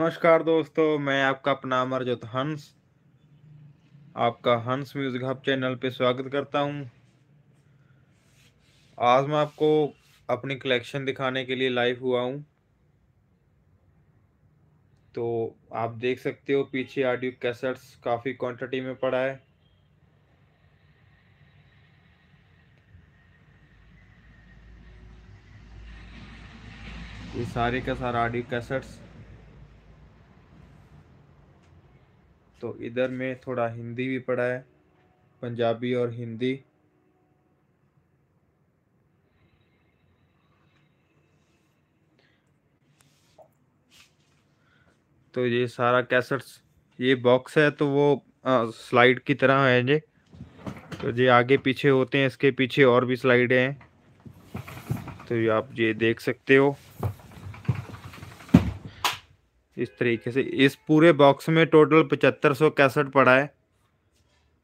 नमस्कार दोस्तों मैं आपका अपना अमरजोत हंस आपका हंस म्यूजिक हब चैनल पे स्वागत करता हूँ आज मैं आपको अपनी कलेक्शन दिखाने के लिए लाइव हुआ हूँ तो आप देख सकते हो पीछे ऑडियो कैसेट्स काफ़ी क्वांटिटी में पड़ा है ये सारे का सारा ऑडियो कैसेट्स तो इधर में थोड़ा हिंदी भी पढ़ा है पंजाबी और हिंदी तो ये सारा कैसेट्स ये बॉक्स है तो वो आ, स्लाइड की तरह है ये तो ये आगे पीछे होते हैं इसके पीछे और भी स्लाइड हैं तो ये आप ये देख सकते हो इस तरीके से इस पूरे बॉक्स में टोटल पचहत्तर सौ कैसेट पड़ा है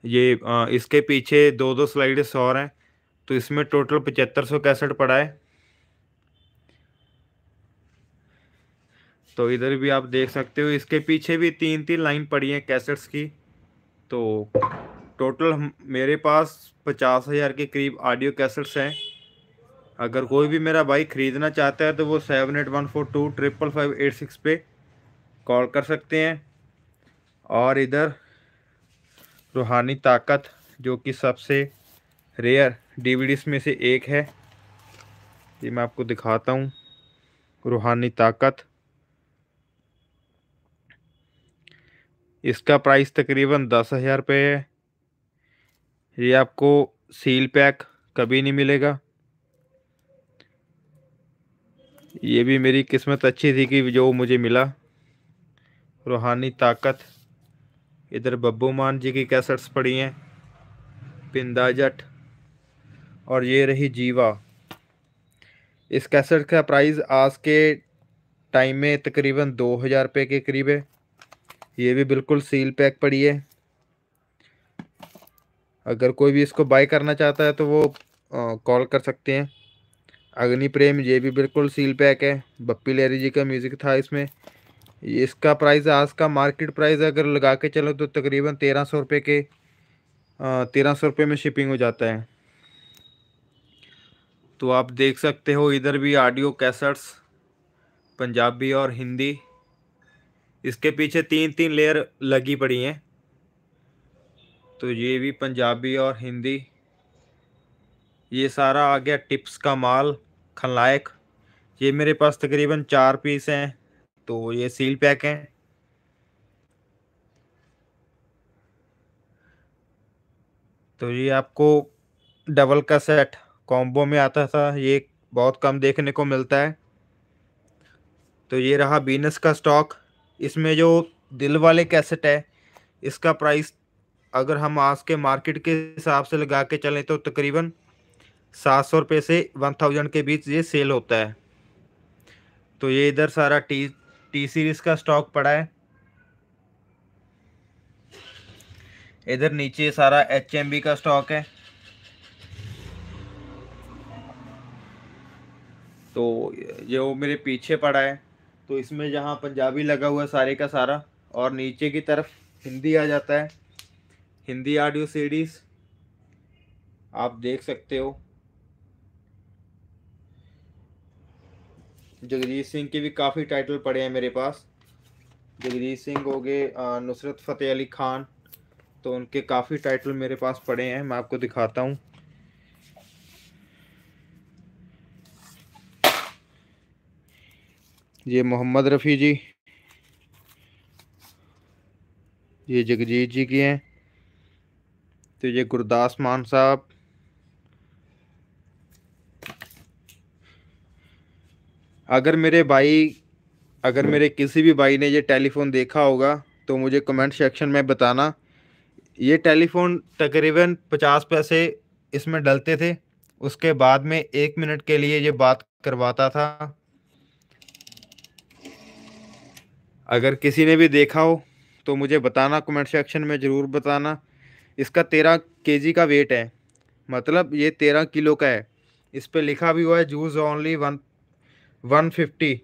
ये आ, इसके पीछे दो दो स्लाइड और हैं तो इसमें टोटल पचहत्तर सौ कैसेट पड़ा है तो इधर भी आप देख सकते हो इसके पीछे भी तीन तीन लाइन पड़ी है कैसेट्स की तो टोटल मेरे पास पचास हज़ार के करीब ऑडियो कैसेट्स हैं अगर कोई भी मेरा बाइक ख़रीदना चाहता है तो वो seven eight one four two triple five eight six पे कॉल कर सकते हैं और इधर रूहानी ताकत जो कि सबसे रेयर डीवीडीस में से एक है ये मैं आपको दिखाता हूँ रूहानी ताकत इसका प्राइस तकरीबन दस हज़ार रुपये है ये आपको सील पैक कभी नहीं मिलेगा ये भी मेरी किस्मत अच्छी थी कि जो मुझे मिला रूहानी ताकत इधर बब्बू मान जी की कैसेट्स पड़ी हैं पिंदा जट और ये रही जीवा इस कैसेट का प्राइस आज के टाइम में तकरीबन दो हज़ार रुपये के करीब है ये भी बिल्कुल सील पैक पड़ी है अगर कोई भी इसको बाय करना चाहता है तो वो कॉल कर सकते हैं अग्नि प्रेम ये भी बिल्कुल सील पैक है बप्पी लहरी जी का म्यूज़िक था इसमें इसका प्राइस आज का मार्केट प्राइस अगर लगा के चलो तो तकरीबन तेरह सौ रुपये के तेरह सौ रुपये में शिपिंग हो जाता है तो आप देख सकते हो इधर भी ऑडियो कैसेट्स पंजाबी और हिंदी इसके पीछे तीन तीन लेयर लगी पड़ी हैं तो ये भी पंजाबी और हिंदी ये सारा आ गया टिप्स का माल खलनायक ये मेरे पास तकरीबन चार पीस हैं तो ये सील पैक है तो ये आपको डबल का सेट कॉम्बो में आता था ये बहुत कम देखने को मिलता है तो ये रहा बीनस का स्टॉक इसमें जो दिल वाले कैसेट है इसका प्राइस अगर हम आज के मार्केट के हिसाब से लगा के चलें तो तकरीबन सात सौ रुपये से वन थाउजेंड के बीच ये सेल होता है तो ये इधर सारा टी टी सीरीज का स्टॉक पड़ा है इधर नीचे सारा एच एम बी का स्टॉक है तो ये वो मेरे पीछे पड़ा है तो इसमें जहाँ पंजाबी लगा हुआ है सारे का सारा और नीचे की तरफ हिंदी आ जाता है हिंदी ऑडियो सीरीज़ आप देख सकते हो जगजीत सिंह के भी काफ़ी टाइटल पड़े हैं मेरे पास जगजीत सिंह हो गए नुसरत फ़तेह अली खान तो उनके काफ़ी टाइटल मेरे पास पड़े हैं मैं आपको दिखाता हूँ ये मोहम्मद रफ़ी जी ये जगजीत जी की हैं तो ये गुरदास मान साहब अगर मेरे भाई अगर मेरे किसी भी भाई ने ये टेलीफ़ोन देखा होगा तो मुझे कमेंट सेक्शन में बताना ये टेलीफ़ोन तकरीबन पचास पैसे इसमें डलते थे उसके बाद में एक मिनट के लिए ये बात करवाता था अगर किसी ने भी देखा हो तो मुझे बताना कमेंट सेक्शन में ज़रूर बताना इसका तेरह के का वेट है मतलब ये तेरह किलो का है इस पर लिखा भी हुआ है जूस ओनली वन 150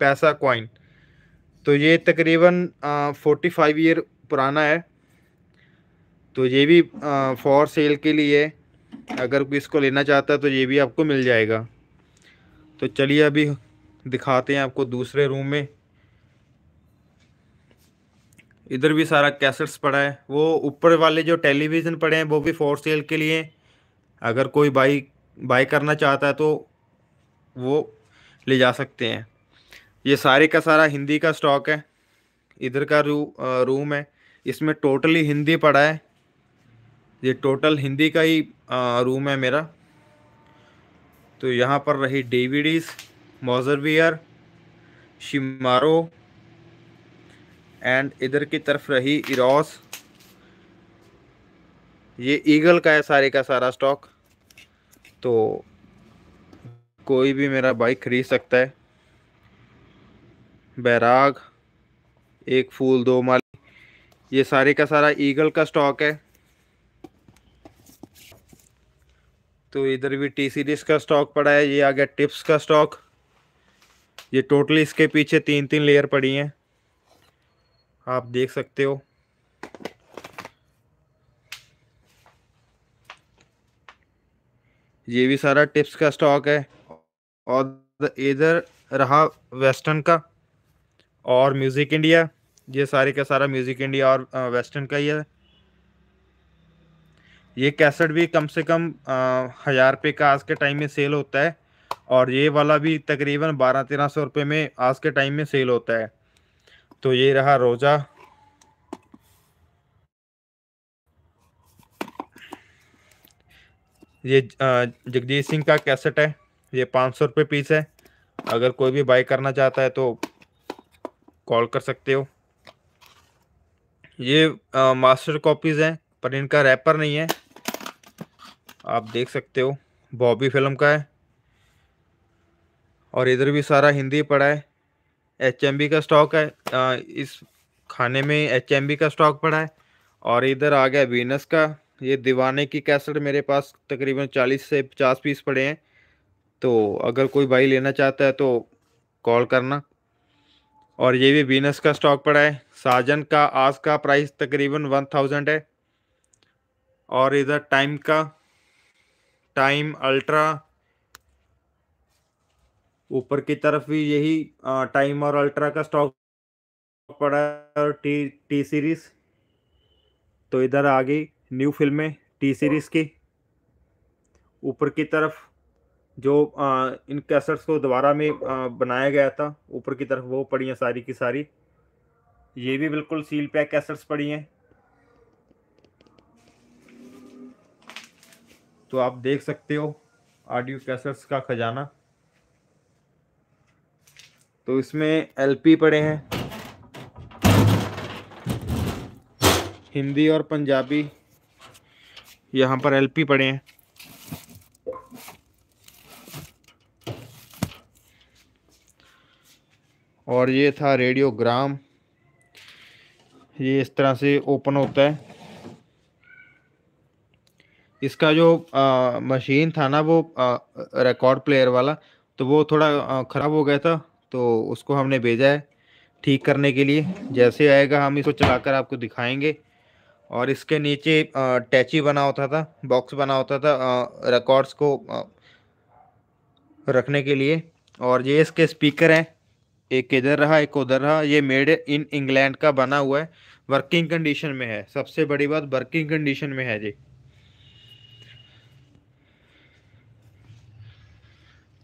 पैसा कॉइन तो ये तकरीबन फोर्टी फाइव ईयर पुराना है तो ये भी फॉर सेल के लिए अगर कोई इसको लेना चाहता है तो ये भी आपको मिल जाएगा तो चलिए अभी दिखाते हैं आपको दूसरे रूम में इधर भी सारा कैसेट्स पड़ा है वो ऊपर वाले जो टेलीविज़न पड़े हैं वो भी फॉर सेल के लिए अगर कोई बाई बाई करना चाहता है तो वो ले जा सकते हैं ये सारे का सारा हिंदी का स्टॉक है इधर का रू रूम है इसमें टोटली हिंदी पड़ा है ये टोटल हिंदी का ही रूम है मेरा तो यहाँ पर रही डेविडीज मोजरवियर शिमारो एंड इधर की तरफ रही इरोस ये ईगल का है सारे का सारा स्टॉक तो कोई भी मेरा बाइक खरीद सकता है बैराग एक फूल दो माली ये सारे का सारा ईगल का स्टॉक है तो इधर भी टी सीरीज का स्टॉक पड़ा है ये आ गया टिप्स का स्टॉक ये टोटली इसके पीछे तीन तीन लेयर पड़ी हैं आप देख सकते हो ये भी सारा टिप्स का स्टॉक है और इधर रहा वेस्टर्न का और म्यूज़िक इंडिया ये सारे का सारा म्यूज़िक इंडिया और वेस्टर्न का ही है ये कैसेट भी कम से कम हज़ार रुपये का आज के टाइम में सेल होता है और ये वाला भी तकरीबन बारह तेरह सौ रुपये में आज के टाइम में सेल होता है तो ये रहा रोज़ा ये जगजीत सिंह का कैसेट है ये पाँच सौ रुपये पीस है अगर कोई भी बाई करना चाहता है तो कॉल कर सकते हो ये आ, मास्टर कॉपीज़ हैं पर इनका रैपर नहीं है आप देख सकते हो बॉबी फिल्म का है और इधर भी सारा हिंदी पड़ा है एच का स्टॉक है आ, इस खाने में एच का स्टॉक पड़ा है और इधर आ गया वीनस का ये दीवाने की कैसेट मेरे पास तकरीबन चालीस से पचास पीस पड़े हैं तो अगर कोई भाई लेना चाहता है तो कॉल करना और ये भी बीनस का स्टॉक पड़ा है साजन का आज का प्राइस तकरीबन वन थाउजेंड है और इधर टाइम का टाइम अल्ट्रा ऊपर की तरफ भी यही टाइम और अल्ट्रा का स्टॉक पड़ा है और टी टी सीरीज तो इधर आ गई न्यू फिल्में टी सीरीज की ऊपर की तरफ जो आ, इन कैसेट्स को दोबारा में आ, बनाया गया था ऊपर की तरफ वो पड़ी हैं सारी की सारी ये भी बिल्कुल सील पैक कैसेट्स पड़ी हैं तो आप देख सकते हो ऑडियो कैसेट्स का खजाना तो इसमें एलपी पड़े हैं हिंदी और पंजाबी यहाँ पर एलपी पड़े हैं और ये था रेडियोग्राम ये इस तरह से ओपन होता है इसका जो आ, मशीन था ना वो रिकॉर्ड प्लेयर वाला तो वो थोड़ा ख़राब हो गया था तो उसको हमने भेजा है ठीक करने के लिए जैसे आएगा हम इसको चलाकर आपको दिखाएंगे और इसके नीचे टैची बना होता था बॉक्स बना होता था रिकॉर्ड्स को रखने के लिए और ये इसके स्पीकर हैं एक इधर रहा एक उधर रहा ये मेड इन इंग्लैंड का बना हुआ है वर्किंग कंडीशन में है सबसे बड़ी बात वर्किंग कंडीशन में है जी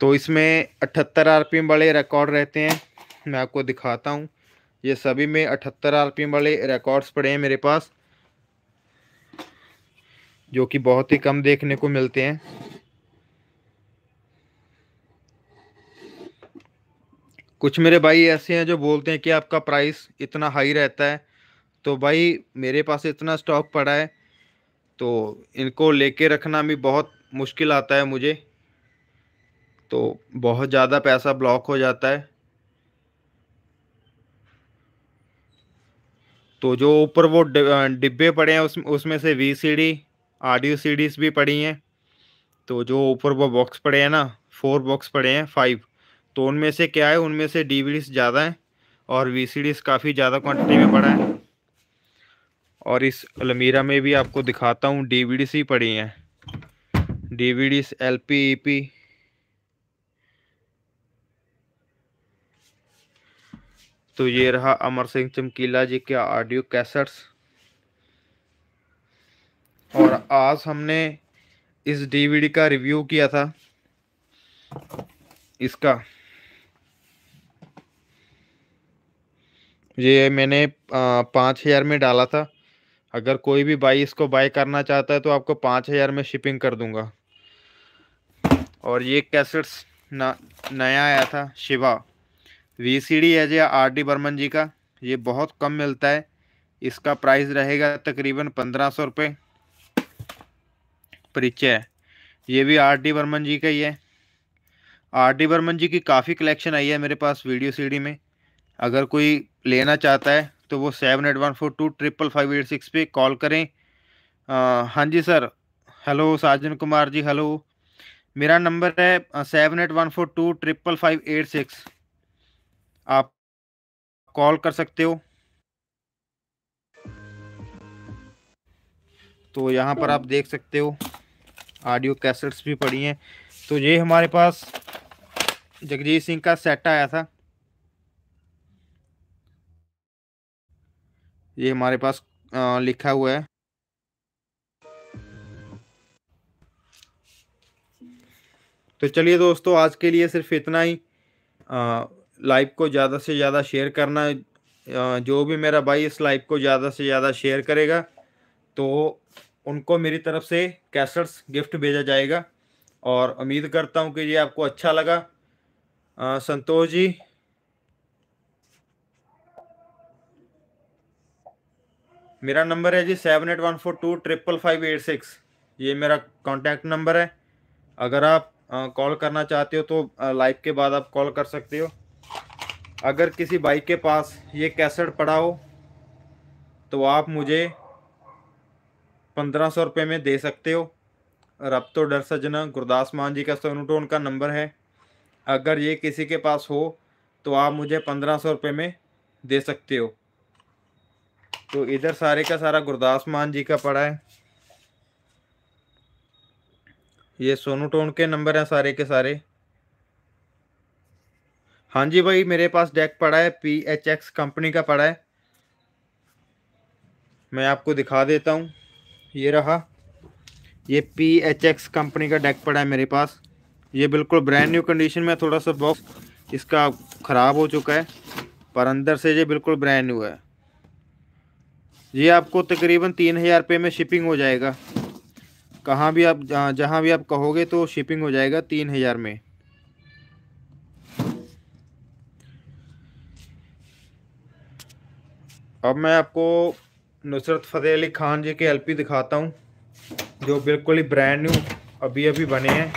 तो इसमें 78 आरपीएम वाले रिकॉर्ड रहते हैं मैं आपको दिखाता हूँ ये सभी में 78 आरपीएम वाले रिकॉर्ड्स पड़े हैं मेरे पास जो कि बहुत ही कम देखने को मिलते हैं कुछ मेरे भाई ऐसे हैं जो बोलते हैं कि आपका प्राइस इतना हाई रहता है तो भाई मेरे पास इतना स्टॉक पड़ा है तो इनको लेके रखना भी बहुत मुश्किल आता है मुझे तो बहुत ज़्यादा पैसा ब्लॉक हो जाता है तो जो ऊपर वो डिब्बे पड़े हैं उस उसमें से V C D audio CDs भी पड़ी हैं तो जो ऊपर वो बॉक्स पड़े हैं ना फोर बॉक्स पड़े हैं फाइव तो उनमें से क्या है उनमें से डीवीडीस ज़्यादा हैं और वी काफ़ी ज़्यादा क्वांटिटी में पड़ा है और इस अलमीरा में भी आपको दिखाता हूँ डी ही पड़ी हैं D V L P E P तो ये रहा अमर सिंह चमकीला जी के ऑडियो कैसेट्स और आज हमने इस डीवीडी का रिव्यू किया था इसका ये मैंने पाँच हज़ार में डाला था अगर कोई भी बाई इसको बाय करना चाहता है तो आपको पाँच हज़ार में शिपिंग कर दूंगा और ये कैसेट्स ना नया आया था शिवा वी सी डी है जी आर डी बर्मन जी का ये बहुत कम मिलता है इसका प्राइस रहेगा तकरीबन पंद्रह सौ रुपये परिचय ये भी आर डी बर्मन जी का ही है आर डी बर्मन जी की काफ़ी कलेक्शन आई है मेरे पास वीडियो सीडी में अगर कोई लेना चाहता है तो वो seven eight one four two triple five eight six पे कॉल करें आ, हाँ जी sir hello Sajan Kumar ji hello मेरा नंबर है seven eight one four two triple five eight six आप कॉल कर सकते हो तो यहाँ पर आप देख सकते हो ऑडियो कैसेट्स भी पड़ी हैं तो ये हमारे पास जगजीत सिंह का सेट आया था ये हमारे पास आ, लिखा हुआ है तो चलिए दोस्तों आज के लिए सिर्फ इतना ही लाइव को ज़्यादा से ज़्यादा शेयर करना आ, जो भी मेरा भाई इस लाइव को ज़्यादा से ज़्यादा शेयर करेगा तो उनको मेरी तरफ से कैसेट्स गिफ्ट भेजा जाएगा और उम्मीद करता हूँ कि ये आपको अच्छा लगा संतोष जी मेरा नंबर है जी seven eight one four two triple five eight six ये मेरा कॉन्टैक्ट नंबर है अगर आप कॉल करना चाहते हो तो लाइव के बाद आप कॉल कर सकते हो अगर किसी बाइक के पास ये कैसेट पड़ा हो तो आप मुझे पंद्रह सौ रुपये में दे सकते हो रब तो डर सजना गुरदास मान जी का सोनूटोन का नंबर है अगर ये किसी के पास हो तो आप मुझे पंद्रह सौ रुपये में दे सकते हो तो इधर सारे का सारा गुरदास मान जी का पड़ा है ये सोनू टोन के नंबर हैं सारे के सारे हाँ जी भाई मेरे पास डेक पड़ा है पी एच एक्स कंपनी का पड़ा है मैं आपको दिखा देता हूँ ये रहा ये पी एच एक्स कंपनी का डेक पड़ा है मेरे पास ये बिल्कुल ब्रांड न्यू कंडीशन में थोड़ा सा बॉक्स इसका ख़राब हो चुका है पर अंदर से ये बिल्कुल ब्रांड न्यू है ये आपको तकरीबन तीन हज़ार रुपये में शिपिंग हो जाएगा कहाँ भी आप जहाँ भी आप कहोगे तो शिपिंग हो जाएगा तीन हज़ार में अब मैं आपको नुसरत फ़तेह अली खान जी के एलपी दिखाता हूँ जो बिल्कुल ही ब्रांड न्यू अभी अभी बने हैं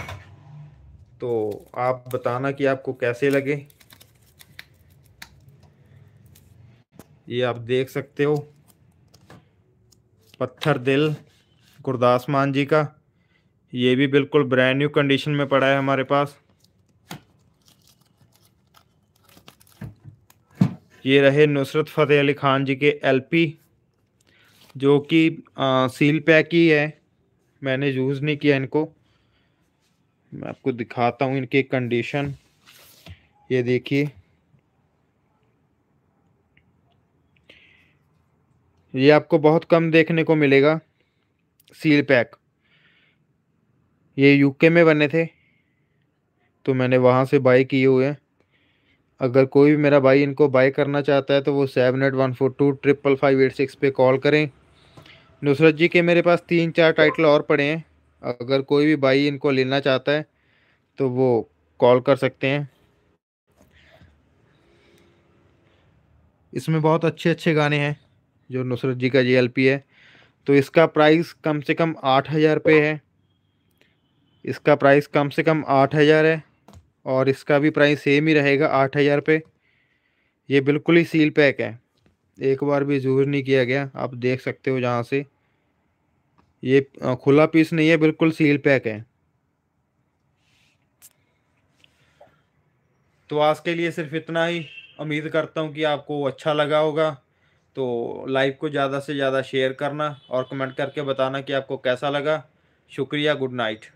तो आप बताना कि आपको कैसे लगे ये आप देख सकते हो पत्थर दिल गुरदास मान जी का ये भी बिल्कुल ब्रांड न्यू कंडीशन में पड़ा है हमारे पास ये रहे नुसरत फ़तेह अली ख़ान जी के एलपी जो कि सील पैक ही है मैंने यूज़ नहीं किया इनको मैं आपको दिखाता हूँ इनकी कंडीशन ये देखिए ये आपको बहुत कम देखने को मिलेगा सील पैक ये यूके में बने थे तो मैंने वहाँ से बाई किए हुए हैं अगर कोई भी मेरा भाई इनको बाई करना चाहता है तो वो seven eight one four two triple five eight six पर कॉल करें नुसरत जी के मेरे पास तीन चार टाइटल और पड़े हैं अगर कोई भी भाई इनको लेना चाहता है तो वो कॉल कर सकते हैं इसमें बहुत अच्छे अच्छे गाने हैं जो नुसरत जी का जे है तो इसका प्राइस कम से कम आठ हज़ार रुपये है इसका प्राइस कम से कम आठ हज़ार है और इसका भी प्राइस सेम ही रहेगा आठ हज़ार रुपये ये बिल्कुल ही सील पैक है एक बार भी जूर नहीं किया गया आप देख सकते हो जहाँ से ये खुला पीस नहीं है बिल्कुल सील पैक है तो आज के लिए सिर्फ इतना ही उम्मीद करता हूँ कि आपको अच्छा लगा होगा तो लाइव को ज़्यादा से ज़्यादा शेयर करना और कमेंट करके बताना कि आपको कैसा लगा शुक्रिया गुड नाइट